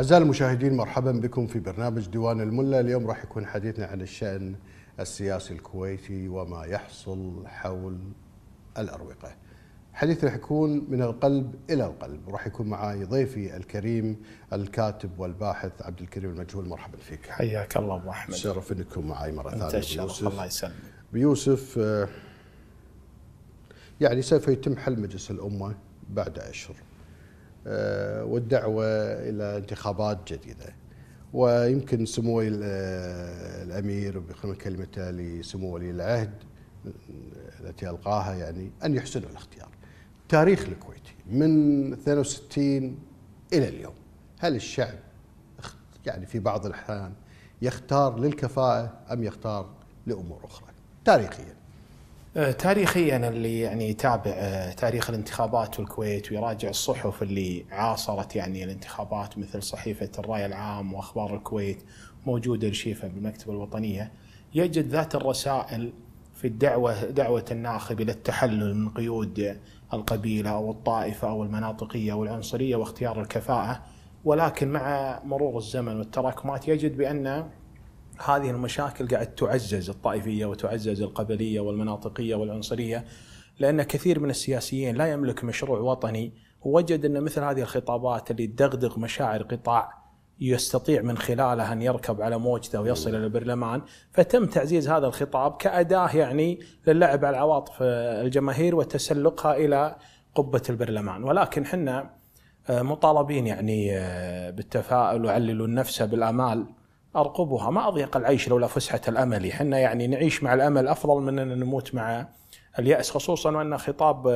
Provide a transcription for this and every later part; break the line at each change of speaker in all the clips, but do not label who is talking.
أعزائي المشاهدين مرحبا بكم في برنامج ديوان الملة اليوم راح يكون حديثنا عن الشأن السياسي الكويتي وما يحصل حول الأروقة حديث راح يكون من القلب إلى القلب وراح يكون معي ضيفي الكريم الكاتب والباحث عبد الكريم المجهول مرحبا فيك حياك الله أبو أحمد شرف أنكم معاي معي مرة ثانية بيوسف الله يسلمك بيوسف آه، يعني سوف يتم حل مجلس الأمة بعد أشهر آه، والدعوة إلى انتخابات جديدة ويمكن سمو آه، الأمير بخدمة كلمته لسمو ولي العهد التي ألقاها يعني أن يحسنوا الاختيار تاريخ الكويتي من 62 إلى اليوم هل الشعب يعني في بعض الأحيان يختار للكفاءة أم يختار لأمور أخرى تاريخيا آه، تاريخيا اللي يعني يتابع
آه، تاريخ الانتخابات في الكويت ويراجع الصحف اللي عاصرت يعني الانتخابات مثل صحيفه الراي العام واخبار الكويت موجوده ارشيفها بالمكتبه الوطنيه يجد ذات الرسائل في الدعوه دعوه الناخب الى التحلل من قيود القبيله او الطائفه او المناطقيه او العنصريه واختيار الكفاءه ولكن مع مرور الزمن والتراكمات يجد بان هذه المشاكل قاعد تعزز الطائفيه وتعزز القبليه والمناطقيه والعنصريه لان كثير من السياسيين لا يملك مشروع وطني وجد ان مثل هذه الخطابات اللي تدغدغ مشاعر قطاع يستطيع من خلالها ان يركب على موجته ويصل الى البرلمان، فتم تعزيز هذا الخطاب كاداه يعني للعب على عواطف الجماهير وتسلقها الى قبه البرلمان، ولكن احنا آه، مطالبين يعني آه، بالتفاؤل وعللوا النفس بالامال أرقبها ما أضيق العيش لولا فسحة الأمل احنا يعني نعيش مع الأمل أفضل من أن نموت مع اليأس خصوصا وأن خطاب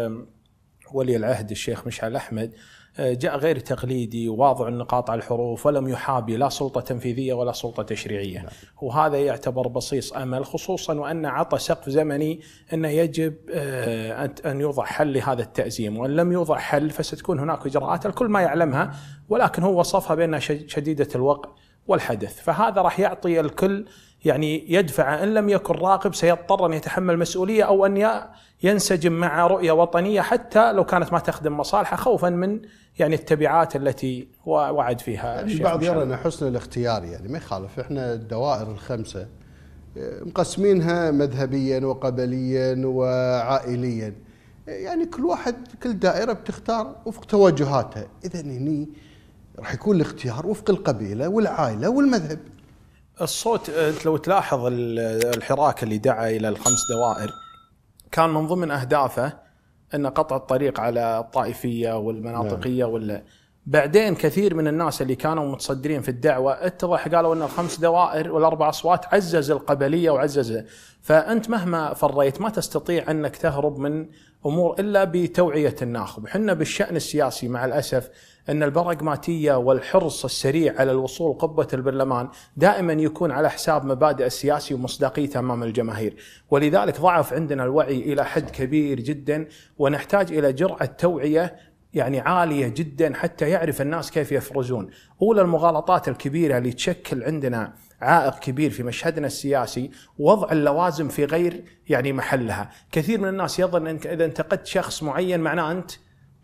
ولي العهد الشيخ مشعل أحمد آه، جاء غير تقليدي واضع النقاط على الحروف ولم يحابي لا سلطة تنفيذية ولا سلطة تشريعية نعم. وهذا يعتبر بصيص أمل خصوصا وأن عطى سقف زمني أنه يجب آه، أن يوضع حل لهذا التأزيم وأن لم يوضع حل فستكون هناك إجراءات الكل ما يعلمها ولكن هو وصفها بأنها شديدة الوقع والحدث فهذا راح يعطي الكل يعني يدفع ان لم يكن راقب سيضطر ان يتحمل مسؤوليه او ان ينسجم مع رؤيه وطنيه حتى لو كانت ما تخدم مصالحه خوفا من يعني التبعات التي وعد فيها يعني البعض يرى ان
حسن الاختيار يعني ما يخالف احنا الدوائر الخمسه آه، مقسمينها مذهبيا وقبليا وعائليا يعني كل واحد كل دائره بتختار وفق توجهاتها اذا هني راح يكون الاختيار وفق القبيله والعائله والمذهب.
الصوت آه، لو تلاحظ الحراك اللي دعا الى الخمس دوائر كان من ضمن اهدافه ان قطع الطريق على الطائفيه والمناطقيه نعم. بعدين كثير من الناس اللي كانوا متصدرين في الدعوه اتضح قالوا ان الخمس دوائر والاربع اصوات عزز القبليه وعزز فانت مهما فريت ما تستطيع انك تهرب من امور الا بتوعيه الناخب، احنا بالشان السياسي مع الاسف أن البراغماتية والحرص السريع على الوصول قبة البرلمان دائما يكون على حساب مبادئ السياسي ومصداقيته أمام الجماهير ولذلك ضعف عندنا الوعي إلى حد كبير جدا ونحتاج إلى جرعة توعية يعني عالية جدا حتى يعرف الناس كيف يفرزون أولى المغالطات الكبيرة اللي تشكل عندنا عائق كبير في مشهدنا السياسي وضع اللوازم في غير يعني محلها كثير من الناس يظن أنك إذا انتقدت شخص معين معناه أنت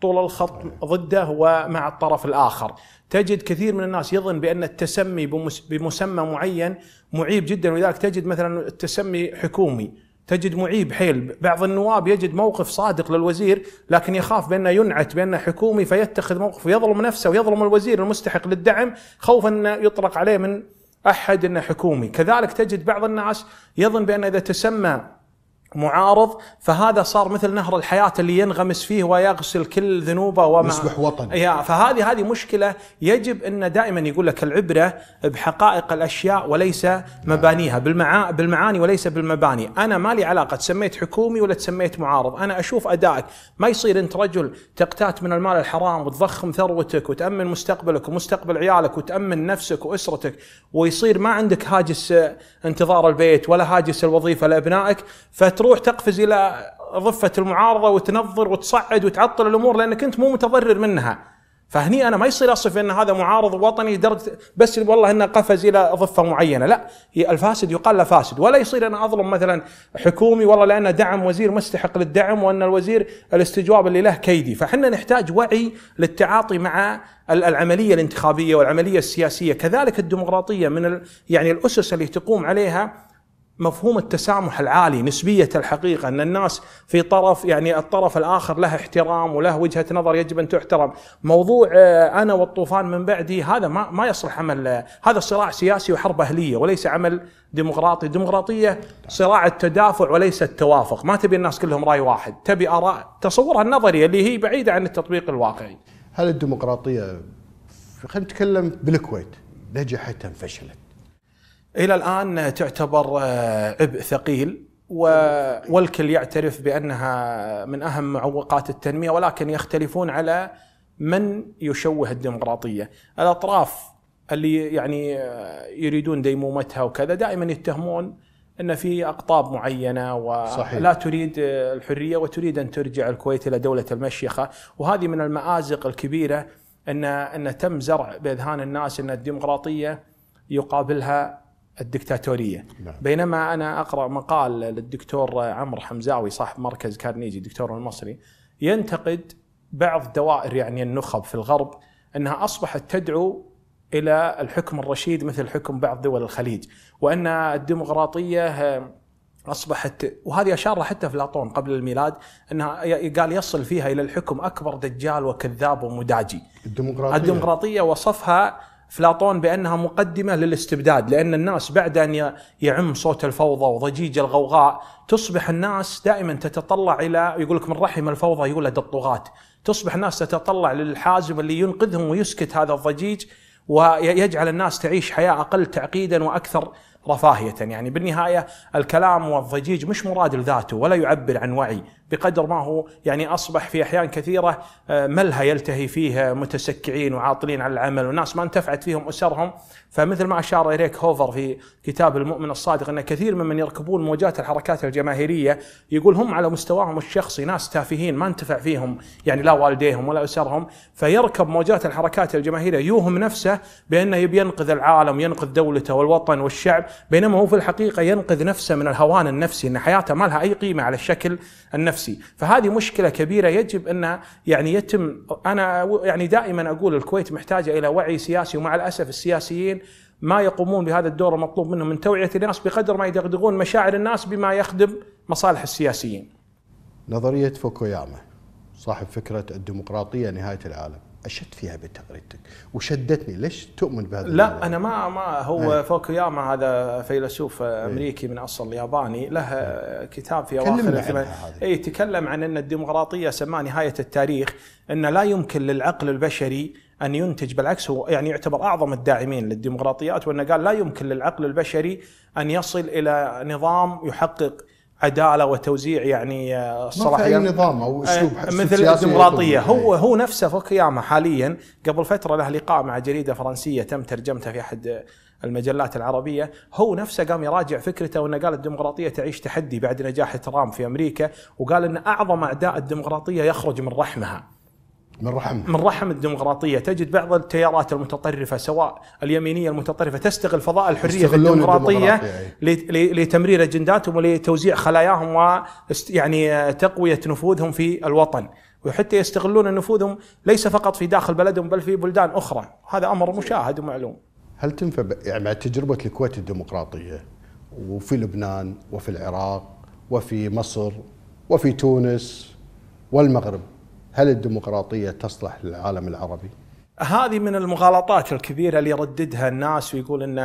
طول الخط ضده ومع الطرف الاخر تجد كثير من الناس يظن بان التسمي بمسمى معين معيب جدا ولذلك تجد مثلا التسمي حكومي تجد معيب حيل بعض النواب يجد موقف صادق للوزير لكن يخاف بأنه ينعت بأنه حكومي فيتخذ موقف ويظلم نفسه ويظلم الوزير المستحق للدعم خوفا أنه يطلق عليه من أحد أنه حكومي كذلك تجد بعض الناس يظن بان إذا تسمى معارض فهذا صار مثل نهر الحياة اللي ينغمس فيه ويغسل كل ذنوبه وما يصبح وطن يا إيه، فهذه هذه مشكلة يجب أن دائما يقول لك العبرة بحقائق الأشياء وليس مبانيها بالمعاني وليس بالمباني أنا ما لي علاقة تسميت حكومي ولا تسميت معارض أنا أشوف أدائك ما يصير أنت رجل تقتات من المال الحرام وتضخم ثروتك وتأمن مستقبلك ومستقبل عيالك وتأمن نفسك وأسرتك ويصير ما عندك هاجس انتظار البيت ولا هاجس الوظيفة لأبنائك فت تروح تقفز الى ضفه المعارضه وتنظر وتصعد وتعطل الامور لانك انت مو متضرر منها فهني انا ما يصير اصف ان هذا معارض وطني بس والله انه قفز الى ضفه معينه، لا الفاسد يقال له فاسد، ولا يصير انا اظلم مثلا حكومي والله لانه دعم وزير مستحق للدعم وان الوزير الاستجواب اللي له كيدي، فحنا نحتاج وعي للتعاطي مع العمليه الانتخابيه والعمليه السياسيه، كذلك الديمقراطيه من يعني الاسس اللي تقوم عليها مفهوم التسامح العالي نسبية الحقيقة أن الناس في طرف يعني الطرف الآخر له احترام وله وجهة نظر يجب أن تحترم موضوع آه، أنا والطوفان من بعدي هذا ما, ما يصلح عمل آه، هذا صراع سياسي وحرب أهلية وليس عمل ديمقراطي الديمقراطية صراع التدافع وليس التوافق ما تبي الناس كلهم رأي واحد تبي آراء تصورها النظرية اللي هي بعيدة عن التطبيق الواقعي
هل الديمقراطية خلينا نتكلم بالكويت نجحت أم فشلت الى الان تعتبر
آه، عبء ثقيل والكل يعترف بانها من اهم معوقات التنميه ولكن يختلفون على من يشوه الديمقراطيه، الاطراف اللي يعني آه، يريدون ديمومتها وكذا دائما يتهمون ان في اقطاب معينه ولا تريد آه، الحريه وتريد ان ترجع الكويت الى دوله المشيخه، وهذه من المازق الكبيره ان ان تم زرع باذهان الناس ان الديمقراطيه يقابلها الدكتاتوريه نعم. بينما انا اقرا مقال للدكتور عمرو حمزاوي صاحب مركز كارنيجي دكتور المصري ينتقد بعض دوائر يعني النخب في الغرب انها اصبحت تدعو الى الحكم الرشيد مثل حكم بعض دول الخليج وان الديمقراطيه اصبحت وهذه اشار حتى افلاطون قبل الميلاد انها قال يصل فيها الى الحكم اكبر دجال وكذاب ومداجي الديمقراطيه الديمقراطيه وصفها افلاطون بانها مقدمه للاستبداد لان الناس بعد ان يعم صوت الفوضى وضجيج الغوغاء تصبح الناس دائما تتطلع الى يقول لك من رحم الفوضى يولد الطغاة تصبح الناس تتطلع للحازم اللي ينقذهم ويسكت هذا الضجيج ويجعل الناس تعيش حياه اقل تعقيدا واكثر رفاهيه يعني بالنهايه الكلام والضجيج مش مراد لذاته ولا يعبر عن وعي بقدر ما هو يعني اصبح في احيان كثيره آه، ملهى يلتهي فيه متسكعين وعاطلين عن العمل وناس ما انتفعت فيهم اسرهم فمثل ما اشار اليك هوفر في كتاب المؤمن الصادق ان كثير ممن يركبون موجات الحركات الجماهيريه يقول هم على مستواهم الشخصي ناس تافهين ما انتفع فيهم يعني لا والديهم ولا اسرهم فيركب موجات الحركات الجماهيريه يوهم نفسه بانه يبي ينقذ العالم ينقذ دولته والوطن والشعب بينما هو في الحقيقه ينقذ نفسه من الهوان النفسي ان حياته ما لها اي قيمه على الشكل النفسي نفسي فهذه مشكلة كبيرة يجب أن يعني يتم أنا يعني دائما أقول الكويت محتاجة إلى وعي سياسي ومع الأسف السياسيين ما يقومون بهذا الدور المطلوب منهم من توعية الناس بقدر ما يدغدغون مشاعر الناس بما يخدم مصالح السياسيين
نظرية فوكوياما صاحب فكرة الديمقراطية نهاية العالم اشدت فيها بتغريدتك وشدتني ليش تؤمن بهذا لا
الموضوع؟ انا ما ما هو هي. إيه. فوكوياما هذا فيلسوف إيه. امريكي من اصل ياباني له هي. إيه. كتاب في اواخر اي تكلم عن ان الديمقراطيه سماه نهايه التاريخ ان لا يمكن للعقل البشري ان ينتج بالعكس هو يعني يعتبر اعظم الداعمين للديمقراطيات وانه قال لا يمكن للعقل البشري ان يصل الى نظام يحقق عداله وتوزيع يعني آه، الصراحه يعني نظام
او اسلوب آه، مثل الديمقراطيه
هو هو نفسه فوكياما حاليا قبل فتره له لقاء مع جريده فرنسيه تم ترجمتها في احد المجلات العربية هو نفسه قام يراجع فكرته وأنه قال الديمقراطية تعيش تحدي بعد نجاح ترامب في أمريكا وقال أن أعظم أعداء الديمقراطية يخرج من رحمها من رحم من رحم الديمقراطيه تجد بعض التيارات المتطرفه سواء اليمينيه المتطرفه تستغل فضاء الحريه الديمقراطيه لتمرير اجنداتهم ولتوزيع خلاياهم و يعني تقويه نفوذهم في الوطن وحتى يستغلون نفوذهم ليس فقط في داخل بلدهم بل في بلدان اخرى هذا امر مشاهد ومعلوم
هل تنفع يعني مع تجربه الكويت الديمقراطيه وفي لبنان وفي العراق وفي مصر وفي تونس والمغرب هل الديمقراطية تصلح للعالم العربي؟
هذه من المغالطات الكبيرة اللي يرددها الناس ويقول أن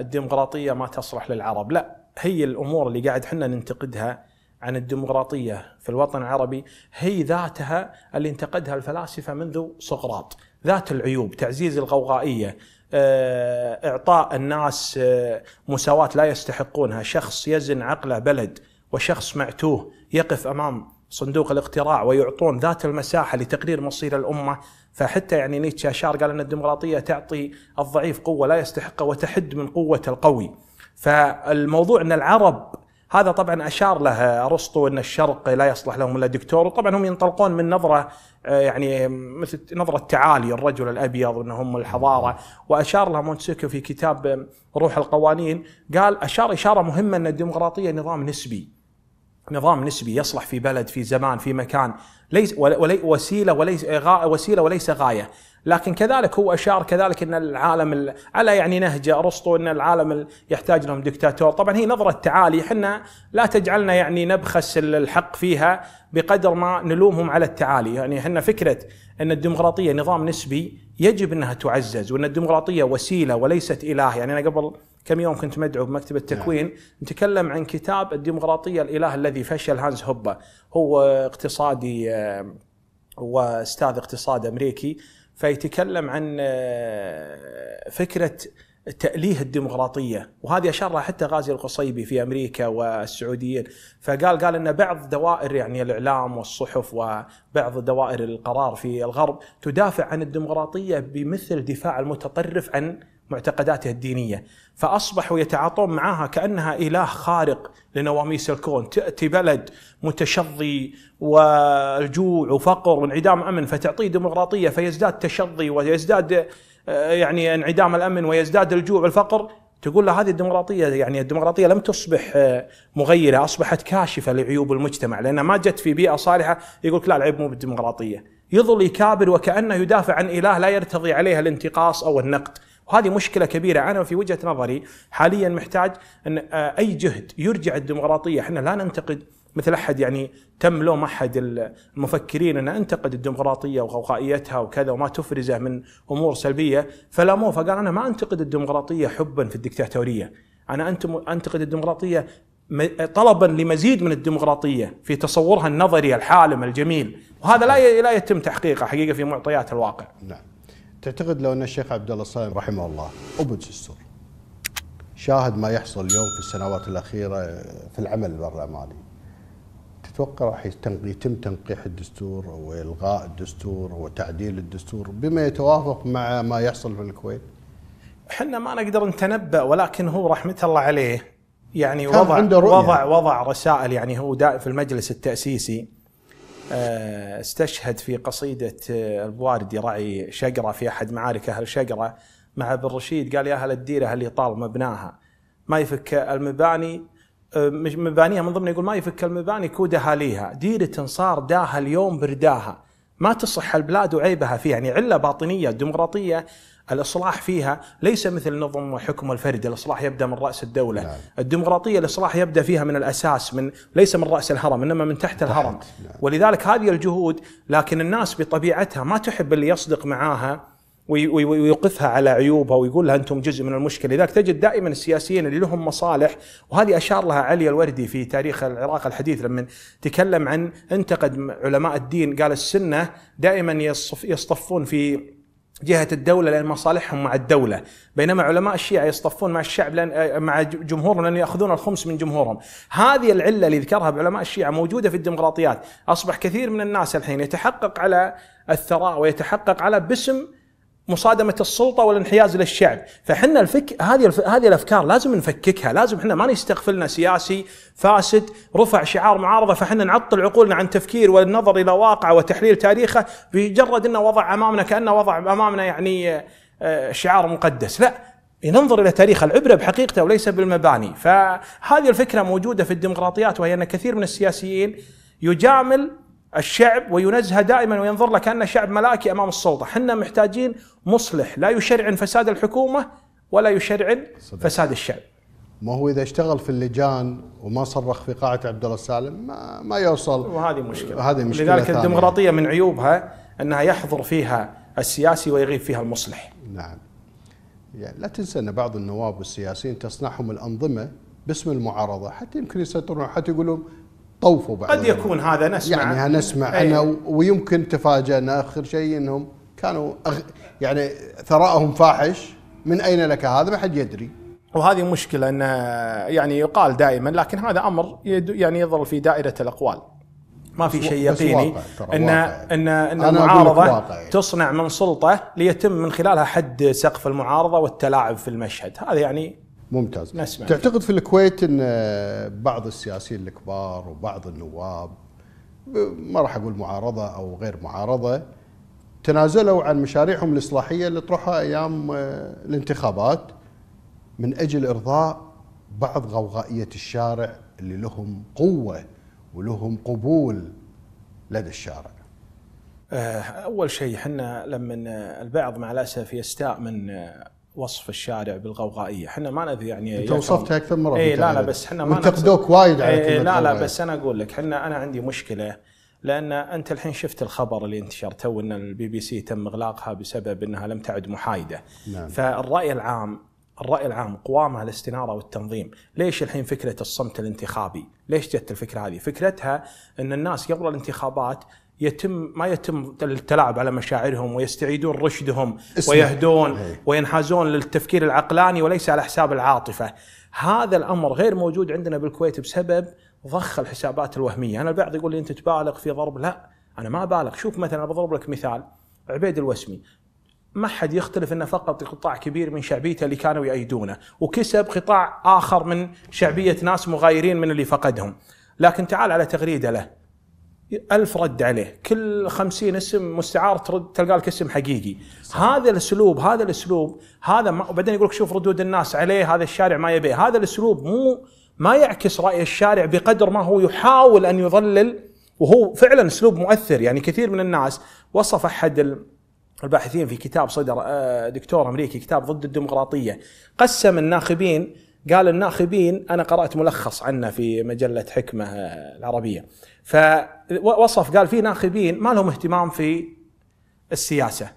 الديمقراطية ما تصلح للعرب لا هي الأمور اللي قاعد حنا ننتقدها عن الديمقراطية في الوطن العربي هي ذاتها اللي انتقدها الفلاسفة منذ سقراط ذات العيوب تعزيز الغوغائية آه، إعطاء الناس آه، مساواة لا يستحقونها شخص يزن عقله بلد وشخص معتوه يقف أمام صندوق الاقتراع ويعطون ذات المساحه لتقرير مصير الامه فحتى يعني نيتشه اشار قال ان الديمقراطيه تعطي الضعيف قوه لا يستحقها وتحد من قوه القوي فالموضوع ان العرب هذا طبعا اشار له ارسطو ان الشرق لا يصلح لهم الا دكتور وطبعا هم ينطلقون من نظره آه، يعني مثل نظره تعالي الرجل الابيض ان هم الحضاره واشار لها مونتسكيو في كتاب روح القوانين قال اشار اشاره مهمه ان الديمقراطيه نظام نسبي نظام نسبي يصلح في بلد في زمان في مكان ليس ولي وسيله وليس وسيله وليس غايه لكن كذلك هو اشار كذلك ان العالم على يعني نهج ارسطو ان العالم يحتاج لهم دكتاتور، طبعا هي نظره تعالي احنا لا تجعلنا يعني نبخس الحق فيها بقدر ما نلومهم على التعالي، يعني احنا فكره ان الديمقراطيه نظام نسبي يجب انها تعزز وان الديمقراطيه وسيله وليست اله، يعني انا قبل كم يوم كنت مدعو بمكتب التكوين نعم. نتكلم عن كتاب الديمقراطية الإله الذي فشل هانز هوبا هو اقتصادي آه، واستاذ اقتصاد أمريكي فيتكلم عن آه، فكرة تأليه الديمقراطية وهذه أشار حتى غازي القصيبي في أمريكا والسعوديين فقال قال أن بعض دوائر يعني الإعلام والصحف وبعض دوائر القرار في الغرب تدافع عن الديمقراطية بمثل دفاع المتطرف عن معتقداته الدينيه فاصبحوا يتعاطون معها كانها اله خارق لنواميس الكون تاتي بلد متشظي والجوع وفقر وانعدام امن فتعطيه ديمقراطيه فيزداد تشظي ويزداد آه، يعني انعدام الامن ويزداد الجوع والفقر تقول له هذه الديمقراطيه يعني الديمقراطيه لم تصبح آه، مغيره اصبحت كاشفه لعيوب المجتمع لانها ما جت في بيئه صالحه يقول لك لا العيب مو بالديمقراطيه يظل يكابر وكانه يدافع عن اله لا يرتضي عليها الانتقاص او النقد وهذه مشكله كبيره انا في وجهه نظري حاليا محتاج ان آه، اي جهد يرجع الديمقراطيه احنا لا ننتقد مثل احد يعني تم لوم احد المفكرين ان انتقد الديمقراطيه وغوغائيتها وكذا وما تفرزه من امور سلبيه فلاموه فقال انا ما انتقد الديمقراطيه حبا في الدكتاتوريه انا انتقد الديمقراطيه طلبا لمزيد من الديمقراطيه في تصورها النظري الحالم الجميل وهذا لا لا يتم تحقيقه حقيقه في معطيات الواقع
نعم تعتقد لو ان الشيخ عبد الله الصائم رحمه الله ابو السر شاهد ما يحصل اليوم في السنوات الاخيره في العمل البرلماني تتوقع راح يتم تنقيح الدستور والغاء الدستور وتعديل الدستور بما يتوافق مع ما يحصل في الكويت
احنا ما نقدر نتنبأ ولكن هو رحمه الله عليه يعني وضع عنده رؤية. وضع وضع رسائل يعني هو في المجلس التأسيسي آه، استشهد في قصيدة آه، البواردي رعي شقرة في أحد معارك أهل شقرة مع ابن رشيد قال يا أهل الديرة اللي طال مبناها ما يفك المباني آه، مبانيها من ضمن يقول ما يفك المباني كود أهاليها ديرة صار داها اليوم برداها ما تصح البلاد وعيبها فيها يعني علة باطنية ديمقراطية الاصلاح فيها ليس مثل نظم وحكم الفرد، الاصلاح يبدا من راس الدوله، نعم. الديمقراطيه الاصلاح يبدا فيها من الاساس من ليس من راس الهرم انما من تحت الهرم، نعم. ولذلك هذه الجهود لكن الناس بطبيعتها ما تحب اللي يصدق معاها ويوقفها على عيوبها ويقول لها انتم جزء من المشكله، لذلك تجد دائما السياسيين اللي لهم مصالح وهذه اشار لها علي الوردي في تاريخ العراق الحديث لما تكلم عن انتقد علماء الدين قال السنه دائما يصطفون في جهه الدوله لان مصالحهم مع الدوله، بينما علماء الشيعه يصطفون مع الشعب لأن آه، مع جمهورهم لان ياخذون الخمس من جمهورهم، هذه العله اللي ذكرها بعلماء الشيعه موجوده في الديمقراطيات، اصبح كثير من الناس الحين يتحقق على الثراء ويتحقق على باسم مصادمه السلطه والانحياز للشعب، فحنا الفك هذه الف... هذه الافكار لازم نفككها، لازم احنا ما نستغفلنا سياسي فاسد رفع شعار معارضه فحنا نعطل عقولنا عن تفكير والنظر الى واقعه وتحليل تاريخه بمجرد انه وضع امامنا كانه وضع امامنا يعني آه، شعار مقدس، لا ننظر الى تاريخ العبره بحقيقته وليس بالمباني، فهذه الفكره موجوده في الديمقراطيات وهي ان كثير من السياسيين يجامل الشعب وينزه دائما وينظر له كأنه شعب ملائكي أمام السلطة حنا محتاجين مصلح لا يشرعن فساد الحكومة ولا يشرعن فساد
الشعب ما هو اذا اشتغل في اللجان وما صرخ في قاعه عبد الله السالم ما ما يوصل
وهذه مشكله
هذه مشكله لذلك ثانية. الديمقراطيه من عيوبها انها يحضر فيها السياسي ويغيب فيها المصلح نعم يعني لا تنسى ان بعض النواب والسياسيين تصنعهم الانظمه باسم المعارضه حتى يمكن يسيطرون حتى يقولون طوفوا بعد قد يكون هذا نسمع يعني نسمع أيه. أنا ويمكن تفاجأنا آخر شيء أنهم كانوا أغ... يعني ثراءهم فاحش من أين لك هذا ما حد يدري وهذه مشكلة أن يعني يقال دائما لكن
هذا أمر يد... يعني يظل في دائرة الأقوال ما في شيء يقيني ان ان ان المعارضه تصنع من سلطه ليتم من خلالها حد سقف المعارضه والتلاعب في المشهد، هذا يعني
ممتاز نسمع تعتقد في الكويت ان آه، بعض السياسيين الكبار وبعض النواب ما راح اقول معارضه او غير معارضه تنازلوا عن مشاريعهم الاصلاحيه اللي طرحها ايام آه، الانتخابات من اجل ارضاء بعض غوغائيه الشارع اللي لهم قوه ولهم قبول لدى الشارع.
آه، اول شيء احنا لما البعض مع الاسف يستاء من وصف الشارع بالغوغائيه، احنا ما ندري يعني انت وصفتها اكثر مره اي لا لا بس احنا ما انتقدوك وايد على إيه، كلمة لا لا بس انا اقول لك احنا انا عندي مشكله لان انت الحين شفت الخبر اللي انتشر تو ان البي بي سي تم اغلاقها بسبب انها لم تعد محايده. نعم. فالراي العام الرأي العام قوامها الاستنارة والتنظيم ليش الحين فكرة الصمت الانتخابي ليش جت الفكرة هذه فكرتها أن الناس قبل الانتخابات يتم ما يتم التلاعب على مشاعرهم ويستعيدون رشدهم ويهدون إيه. وينحازون للتفكير العقلاني وليس على حساب العاطفه. هذا الامر غير موجود عندنا بالكويت بسبب ضخ الحسابات الوهميه، انا البعض يقول لي انت تبالغ في ضرب، لا انا ما ابالغ، شوف مثلا بضرب لك مثال عبيد الوسمي ما حد يختلف انه فقط قطاع كبير من شعبيته اللي كانوا يأيدونه، وكسب قطاع اخر من شعبيه ناس مغايرين من اللي فقدهم، لكن تعال على تغريده له ألف رد عليه كل خمسين اسم مستعار ترد تلقى لك اسم حقيقي صحيح. هذا الاسلوب هذا الاسلوب هذا ما وبعدين يقول لك شوف ردود الناس عليه هذا الشارع ما يبيه هذا الاسلوب مو ما يعكس راي الشارع بقدر ما هو يحاول ان يضلل وهو فعلا اسلوب مؤثر يعني كثير من الناس وصف احد الباحثين في كتاب صدر آه، دكتور امريكي كتاب ضد الديمقراطيه قسم الناخبين قال الناخبين انا قرات ملخص عنه في مجله حكمه العربيه فوصف قال في ناخبين ما لهم اهتمام في السياسه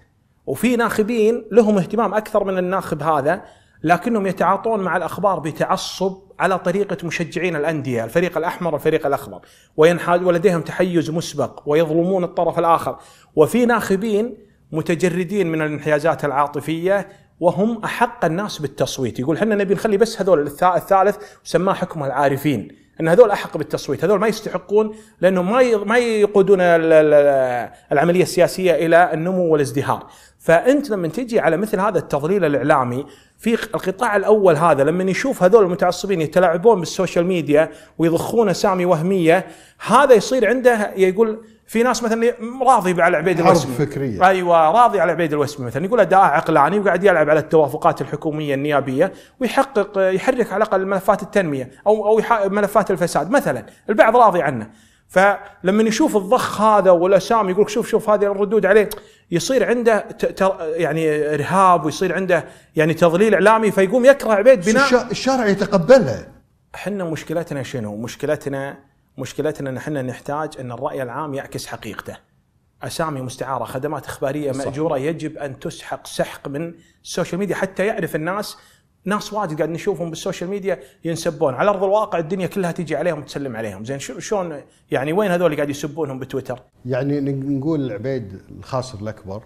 وفي ناخبين لهم اهتمام اكثر من الناخب هذا لكنهم يتعاطون مع الاخبار بتعصب على طريقه مشجعين الانديه، الفريق الاحمر والفريق الاخضر، وينحاز ولديهم تحيز مسبق ويظلمون الطرف الاخر، وفي ناخبين متجردين من الانحيازات العاطفيه وهم احق الناس بالتصويت يقول احنا نبي نخلي بس هذول الثالث وسماه حكم العارفين ان هذول احق بالتصويت هذول ما يستحقون لانهم ما ما يقودون العمليه السياسيه الى النمو والازدهار فانت لما تجي على مثل هذا التضليل الاعلامي في القطاع الاول هذا لما يشوف هذول المتعصبين يتلاعبون بالسوشيال ميديا ويضخون اسامي وهميه هذا يصير عنده يقول في ناس مثلا راضي على عبيد الوسمي فكرية ايوه راضي على عبيد الوسمي مثلا يقول اداء عقلاني يعني وقاعد يلعب على التوافقات الحكوميه النيابيه ويحقق يحرك على الاقل ملفات التنميه او او ملفات الفساد مثلا البعض راضي عنه فلما يشوف الضخ هذا والاسامي يقول شوف شوف هذه الردود عليه يصير عنده يعني ارهاب ويصير عنده يعني تضليل اعلامي فيقوم يكره عبيد بناء الشارع يتقبلها احنا مشكلتنا شنو؟ مشكلتنا مشكلتنا ان احنا نحتاج ان الراي العام يعكس حقيقته اسامي مستعاره خدمات اخباريه صح. ماجوره يجب ان تسحق سحق من السوشيال ميديا حتى يعرف الناس ناس واجد قاعد نشوفهم بالسوشيال ميديا ينسبون على ارض الواقع الدنيا كلها تجي عليهم تسلم عليهم زين شلون يعني وين هذول اللي قاعد يسبونهم بتويتر يعني نقول عبيد الخاسر الاكبر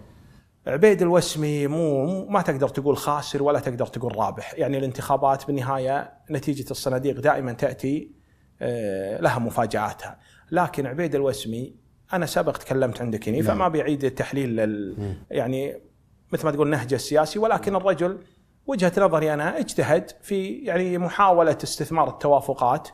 عبيد الوسمي مو ما تقدر تقول خاسر ولا تقدر تقول رابح يعني الانتخابات بالنهايه نتيجه الصناديق دائما تاتي آه، لها مفاجاتها لكن عبيد الوسمي انا سبق تكلمت عندك هنا فما نعم. بيعيد تحليل يعني مثل ما تقول نهجه السياسي ولكن الرجل وجهه نظري انا اجتهد في يعني محاوله استثمار التوافقات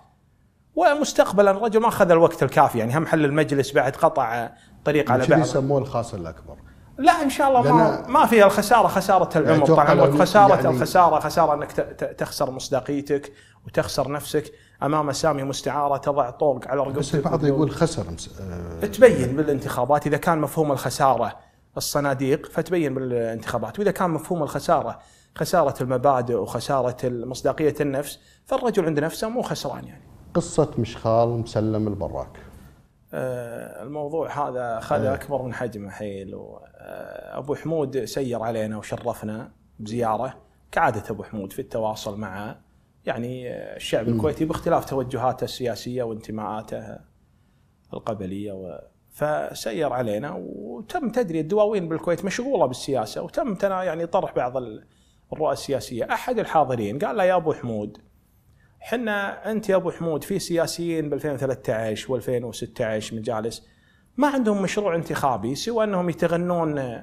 ومستقبلا الرجل ما اخذ الوقت الكافي يعني هم حل المجلس بعد قطع طريق على بعض يسموه
الخاص الاكبر
لا ان شاء الله ما ما فيها الخساره خساره يعني العمر طبعا خساره يعني الخساره خساره انك تخسر مصداقيتك وتخسر نفسك امام سامي مستعاره تضع طوق على رقبته بس البعض يقول خسر آه تبين بالانتخابات اذا كان مفهوم الخساره الصناديق فتبين بالانتخابات واذا كان مفهوم الخساره خساره المبادئ وخساره مصداقيه النفس فالرجل عند نفسه مو خسران يعني
قصه مشخال مسلم البراك
آه، الموضوع هذا اخذ آه. اكبر من حجمه حيل وابو آه، حمود سير علينا وشرفنا بزياره كعاده ابو حمود في التواصل مع يعني الشعب الكويتي باختلاف توجهاته السياسيه وانتماءاته القبليه و فسير علينا وتم تدري الدواوين بالكويت مشغوله بالسياسه وتم تنا يعني طرح بعض الرؤى السياسيه، احد الحاضرين قال له يا ابو حمود حنا انت يا ابو حمود في سياسيين ب 2013 و2016 مجالس ما عندهم مشروع انتخابي سوى انهم يتغنون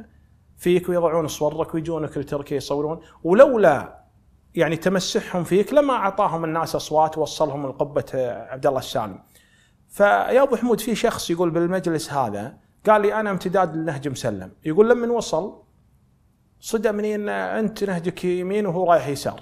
فيك ويضعون صورك ويجونك لتركيا يصورون ولولا يعني تمسحهم فيك لما اعطاهم الناس اصوات وصلهم لقبه عبد الله السالم. فيا ابو حمود في شخص يقول بالمجلس هذا قال لي انا امتداد لنهج مسلم، يقول لما وصل صدمني ان انت نهجك يمين وهو رايح يسار.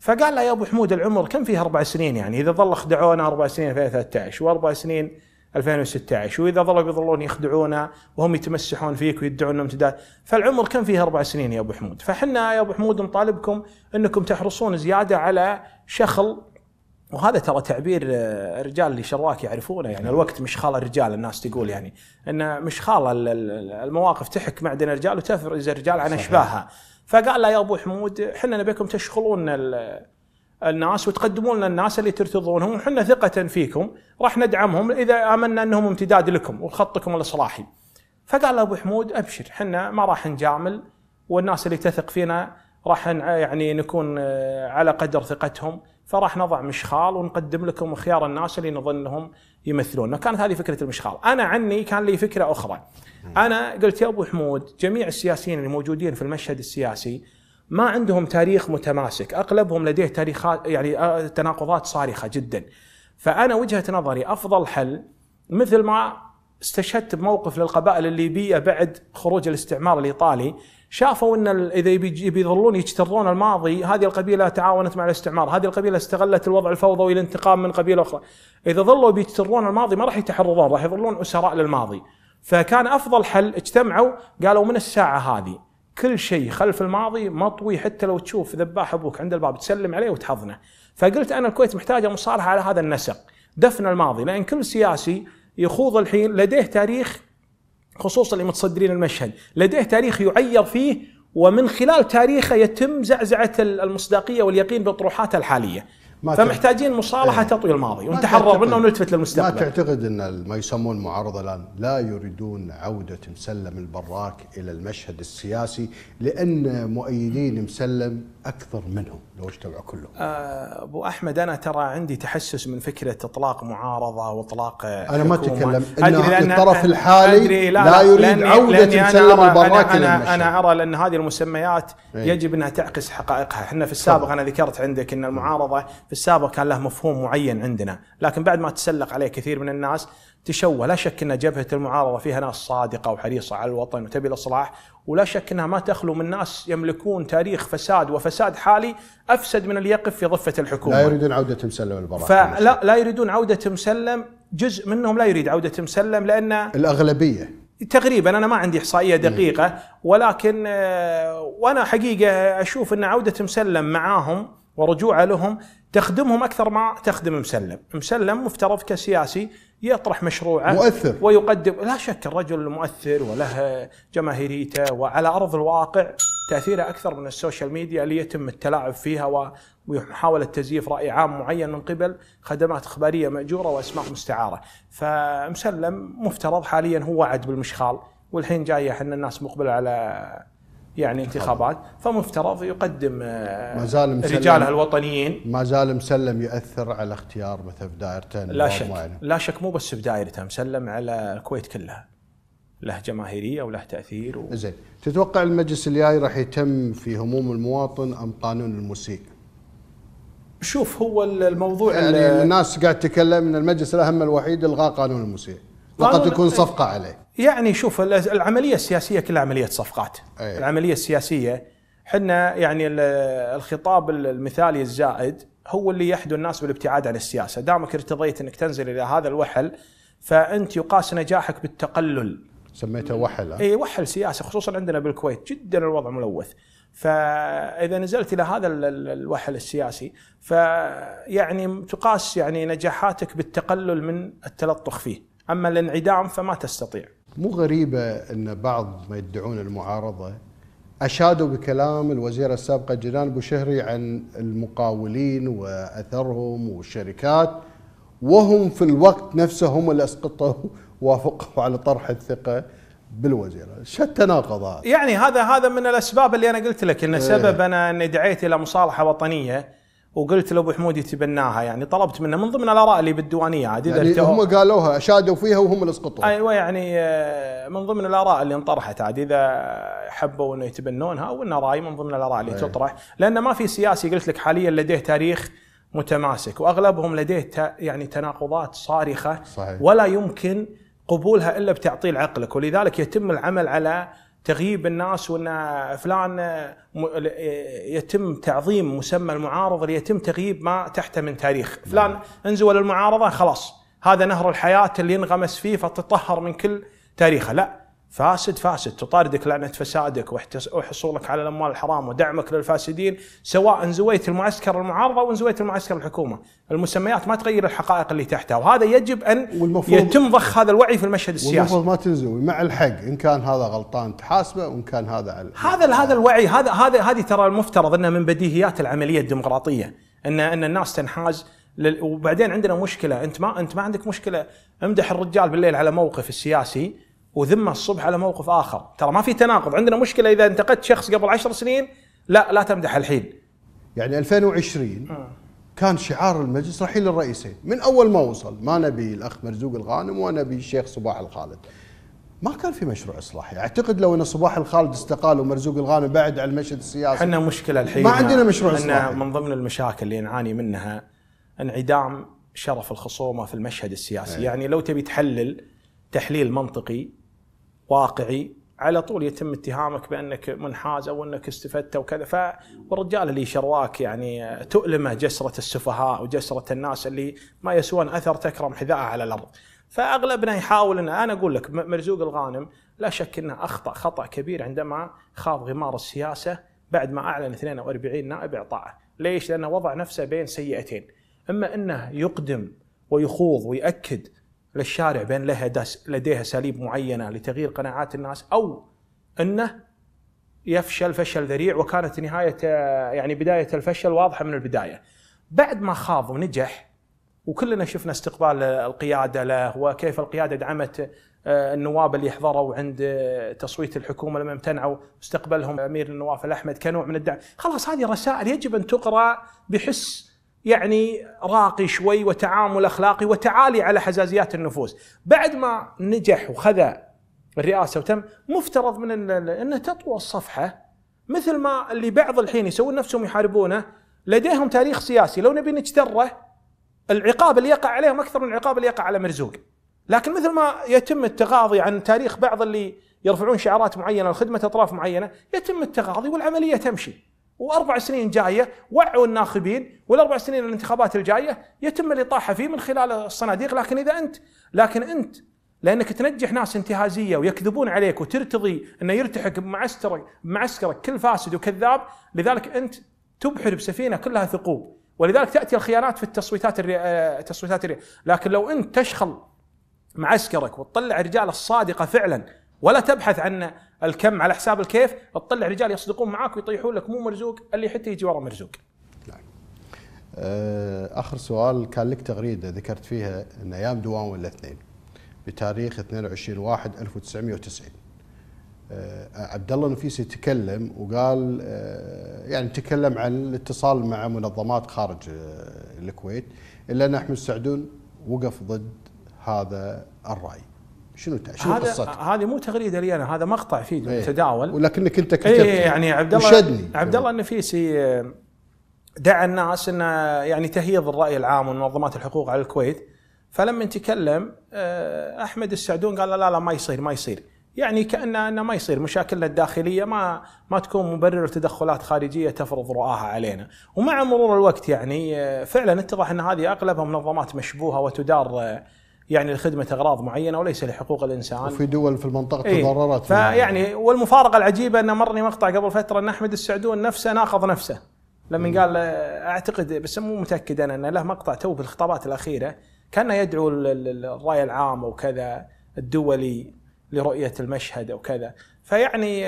فقال له يا ابو حمود العمر كم فيه اربع سنين يعني اذا ظل خدعونا اربع سنين 2013 واربع سنين 2016 واذا ظلوا يظلون يخدعونا وهم يتمسحون فيك ويدعون انهم امتداد فالعمر كم فيه اربع سنين يا ابو حمود فحنا يا ابو حمود نطالبكم انكم تحرصون زياده على شخل وهذا ترى تعبير الرجال آه، اللي شراك يعرفونه يعني الوقت مش خال الرجال الناس تقول يعني ان مش خال المواقف تحك معدن الرجال وتفرز الرجال عن اشباهها فقال لا يا ابو حمود احنا نبيكم تشخلون الناس وتقدمون لنا الناس اللي ترتضونهم وحنا ثقة فيكم راح ندعمهم إذا آمنا أنهم امتداد لكم وخطكم الإصلاحي فقال أبو حمود أبشر حنا ما راح نجامل والناس اللي تثق فينا راح يعني نكون آه، على قدر ثقتهم فراح نضع مشخال ونقدم لكم خيار الناس اللي نظنهم يمثلوننا كانت هذه فكرة المشخال أنا عني كان لي فكرة أخرى أنا قلت يا أبو حمود جميع السياسيين الموجودين في المشهد السياسي ما عندهم تاريخ متماسك اغلبهم لديه تاريخات يعني آه، تناقضات صارخه جدا فانا وجهه نظري افضل حل مثل ما استشهدت بموقف للقبائل الليبيه بعد خروج الاستعمار الايطالي شافوا ان اذا بيظلون يجترون الماضي هذه القبيله تعاونت مع الاستعمار، هذه القبيله استغلت الوضع الفوضوي للانتقام من قبيله اخرى. اذا ظلوا بيجترون الماضي ما راح يتحررون راح يظلون اسراء للماضي. فكان افضل حل اجتمعوا قالوا من الساعه هذه كل شيء خلف الماضي مطوي حتى لو تشوف ذباح ابوك عند الباب تسلم عليه وتحضنه فقلت انا الكويت محتاجه مصالحه على هذا النسق دفن الماضي لان كل سياسي يخوض الحين لديه تاريخ خصوصا اللي متصدرين المشهد لديه تاريخ يعير فيه ومن خلال تاريخه يتم زعزعه المصداقيه واليقين بطروحاته الحاليه
فمحتاجين
مصالحه ايه تطوي الماضي ونتحرر منه ونلتفت للمستقبل. ما
تعتقد ان ما يسمون المعارضه الان لا يريدون عوده مسلم البراك الى المشهد السياسي لان مؤيدين مسلم اكثر منهم لو اجتمعوا كلهم؟
آه، ابو احمد انا ترى عندي تحسس من فكره اطلاق معارضه واطلاق انا ما اتكلم ان الطرف الحالي لا, لا يريد عوده مسلم البراك أنا, أنا, انا ارى لان هذه المسميات إيه. يجب انها تعكس حقائقها، احنا في السابق انا ذكرت عندك ان المعارضه في السابق كان له مفهوم معين عندنا، لكن بعد ما تسلق عليه كثير من الناس تشوه لا شك أن جبهة المعارضة فيها ناس صادقة وحريصة على الوطن وتبي الإصلاح ولا شك أنها ما تخلو من ناس يملكون تاريخ فساد وفساد حالي أفسد من اللي يقف في ضفة الحكومة لا يريدون
عودة مسلم البراءة
فلا لا يريدون عودة مسلم جزء منهم لا يريد عودة مسلم لأن الأغلبية تقريبا انا ما عندي احصائيه دقيقه ولكن آه، وانا حقيقه اشوف ان عوده مسلم معاهم ورجوعه لهم تخدمهم اكثر ما تخدم مسلم، مسلم مفترض كسياسي يطرح مشروعه مؤثر ويقدم لا شك الرجل المؤثر وله جماهيريته وعلى ارض الواقع تاثيره اكثر من السوشيال ميديا اللي يتم التلاعب فيها ومحاوله تزييف راي عام معين من قبل خدمات اخباريه ماجوره واسماء مستعاره، فمسلم مفترض حاليا هو وعد بالمشخال والحين جايه احنا الناس مقبله على يعني انتخابات فمفترض يقدم
آه، ما زال مسلم رجاله الوطنيين ما زال مسلم يؤثر على اختيار مثلا في دائرته لا شك معنا.
لا شك مو بس بدائرته مسلم على الكويت كلها له جماهيريه وله تاثير و... زين
تتوقع المجلس الجاي راح يتم في هموم المواطن ام قانون المسيء؟ شوف هو الموضوع يعني الناس قاعد تتكلم ان المجلس الاهم الوحيد الغاء قانون المسيء فقط تكون إيه. صفقه عليه
يعني شوف العمليه السياسيه كلها عمليه صفقات أيه. العمليه السياسيه حنا يعني الخطاب المثالي الزائد هو اللي يحدو الناس بالابتعاد عن السياسه دامك ارتضيت انك تنزل الى هذا الوحل فانت يقاس نجاحك بالتقلل سميته وحل اي وحل سياسه خصوصا عندنا بالكويت جدا الوضع ملوث فاذا نزلت الى هذا الوحل السياسي فيعني تقاس يعني نجاحاتك بالتقلل من التلطخ فيه اما الانعدام فما تستطيع
مو غريبة أن بعض ما يدعون المعارضة أشادوا بكلام الوزيرة السابقة جنان بوشهري عن المقاولين وأثرهم والشركات وهم في الوقت نفسه هم اللي أسقطوا وافقوا على طرح الثقة بالوزيرة شو التناقض
يعني هذا هذا من الأسباب اللي أنا قلت لك أن إيه. سبب أنا أني دعيت إلى مصالحة وطنية وقلت لابو حمود يتبناها يعني طلبت منه من ضمن الاراء اللي بالديوانيه
عاد اذا يعني هم قالوها اشادوا فيها وهم اللي سقطوا
ايوه يعني آه، من ضمن الاراء اللي انطرحت عاد اذا حبوا انه يتبنونها او انه راي من ضمن الاراء اللي أيه. تطرح لان ما في سياسي قلت لك حاليا لديه تاريخ متماسك واغلبهم لديه يعني تناقضات صارخه صحيح. ولا يمكن قبولها الا بتعطيل عقلك ولذلك يتم العمل على تغييب الناس وان فلان يتم تعظيم مسمى المعارضه ليتم تغييب ما تحته من تاريخ، فلان نعم. انزوى للمعارضه خلاص هذا نهر الحياه اللي ينغمس فيه فتطهر من كل تاريخه، لا فاسد فاسد تطاردك لعنة فسادك وحصولك على الأموال الحرام ودعمك للفاسدين سواء انزويت المعسكر المعارضة أو انزويت المعسكر الحكومة المسميات ما تغير الحقائق اللي تحتها وهذا يجب أن يتم ضخ هذا الوعي في المشهد السياسي والمفروض
ما تنزوي مع الحق إن كان هذا غلطان تحاسبه وإن كان هذا على
هذا هذا الوعي هذا هذا هذه ترى المفترض أنها من بديهيات العملية الديمقراطية أن أن الناس تنحاز وبعدين عندنا مشكلة أنت ما أنت ما عندك مشكلة امدح الرجال بالليل على موقف السياسي وذمه الصبح على موقف اخر ترى ما في تناقض عندنا مشكله اذا انتقدت شخص قبل عشر سنين لا لا تمدح الحين
يعني 2020 آه. كان شعار المجلس رحيل الرئيسين من اول ما وصل ما نبي الاخ مرزوق الغانم ونبي الشيخ صباح الخالد ما كان في مشروع اصلاحي اعتقد لو ان صباح الخالد استقال ومرزوق الغانم بعد عن المشهد السياسي احنا مشكله الحين ما عندنا مشروع اصلاحي من
ضمن المشاكل اللي نعاني منها انعدام شرف الخصومه في المشهد السياسي أي. يعني لو تبي تحلل تحليل منطقي واقعي على طول يتم اتهامك بانك منحاز او انك استفدت وكذا فالرجال اللي شرواك يعني تؤلمه جسره السفهاء وجسره الناس اللي ما يسوون اثر تكرم حذاءه على الارض فاغلبنا يحاول ان انا اقول لك مرزوق الغانم لا شك انه اخطا خطا كبير عندما خاض غمار السياسه بعد ما اعلن 42 نائب اعطائه، ليش؟ لانه وضع نفسه بين سيئتين، اما انه يقدم ويخوض ويأكد للشارع بين لها لديها اساليب معينه لتغيير قناعات الناس او انه يفشل فشل ذريع وكانت نهايه يعني بدايه الفشل واضحه من البدايه. بعد ما خاض ونجح وكلنا شفنا استقبال القياده له وكيف القياده دعمت آه، النواب اللي حضروا عند آه، تصويت الحكومه لما امتنعوا استقبلهم امير النواف الاحمد كنوع من الدعم، خلاص هذه رسائل يجب ان تقرا بحس يعني راقي شوي وتعامل اخلاقي وتعالي على حزازيات النفوس، بعد ما نجح وخذ الرئاسه وتم مفترض من انه تطوى الصفحه مثل ما اللي بعض الحين يسوون نفسهم يحاربونه لديهم تاريخ سياسي لو نبي نجتره العقاب اللي يقع عليهم اكثر من العقاب اللي يقع على مرزوق. لكن مثل ما يتم التغاضي عن تاريخ بعض اللي يرفعون شعارات معينه وخدمه اطراف معينه يتم التغاضي والعمليه تمشي. واربع سنين جايه وعوا الناخبين والاربع سنين الانتخابات الجايه يتم الاطاحه فيه من خلال الصناديق لكن اذا انت لكن انت لانك تنجح ناس انتهازيه ويكذبون عليك وترتضي انه يرتحق بمعسكرك بمعسكرك كل فاسد وكذاب لذلك انت تبحر بسفينه كلها ثقوب ولذلك تاتي الخيانات في التصويتات الري... التصويتات آه، الري... لكن لو انت تشخل معسكرك وتطلع الرجال الصادقه فعلا ولا تبحث عن الكم على حساب الكيف تطلع رجال يصدقون معاك ويطيحون لك مو مرزوق اللي حتى يجي ورا
مرزوق نعم. آه، اخر سؤال كان لك تغريده ذكرت فيها ان ايام دوام الاثنين بتاريخ 22 1 1990 عبد الله النفيسي تكلم وقال آه، يعني تكلم عن الاتصال مع منظمات خارج آه، الكويت الا ان احمد سعدون وقف ضد هذا الراي شنو شنو هذا قصتك؟
هذه مو تغريده لي انا هذا مقطع فيديو ايه تداول ولكنك انت كتبت إيه،, ايه يعني عبد الله عبد الله النفيسي آه، دعا الناس انه يعني تهيض الراي العام ومنظمات الحقوق على الكويت فلما تكلم آه، احمد السعدون قال لا لا ما يصير ما يصير يعني كانه انه ما يصير مشاكلنا الداخليه ما ما تكون مبرر تدخلات خارجيه تفرض رؤاها علينا، ومع مرور الوقت يعني آه، فعلا اتضح ان هذه اغلبها منظمات مشبوهه وتدار يعني لخدمه اغراض معينه وليس لحقوق الانسان وفي
دول في المنطقه إيه؟ تضررت فيعني يعني.
والمفارقه العجيبه ان مرني مقطع قبل فتره ان احمد السعدون نفسه ناقض نفسه لما قال اعتقد بس مو متاكد انا انه له مقطع تو في الخطابات الاخيره كان يدعو الراي العام وكذا الدولي لرؤيه المشهد او كذا فيعني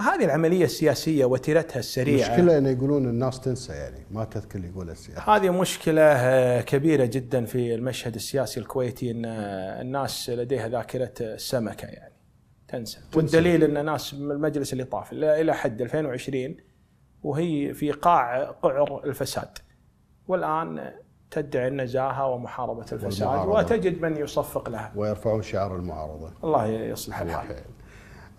هذه العمليه السياسيه وتيرتها السريعه المشكله
ان يقولون الناس تنسى يعني ما تذكر اللي يقول السياسه
هذه مشكله آه، كبيره جدا في المشهد السياسي الكويتي ان آه، الناس لديها ذاكره السمكه يعني تنسى, تنسى. والدليل ان ناس من المجلس اللي طاف الى حد 2020 وهي في قاع قعر الفساد والان تدعي النزاهه ومحاربه الفساد وتجد من يصفق لها
ويرفعون شعار المعارضه الله يصلح الحال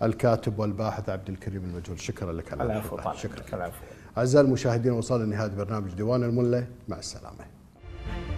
الكاتب والباحث عبد الكريم المجهول شكرا لك على العفو شكرا العفو أعزائي المشاهدين وصلنا لنهاية برنامج ديوان الملة مع السلامة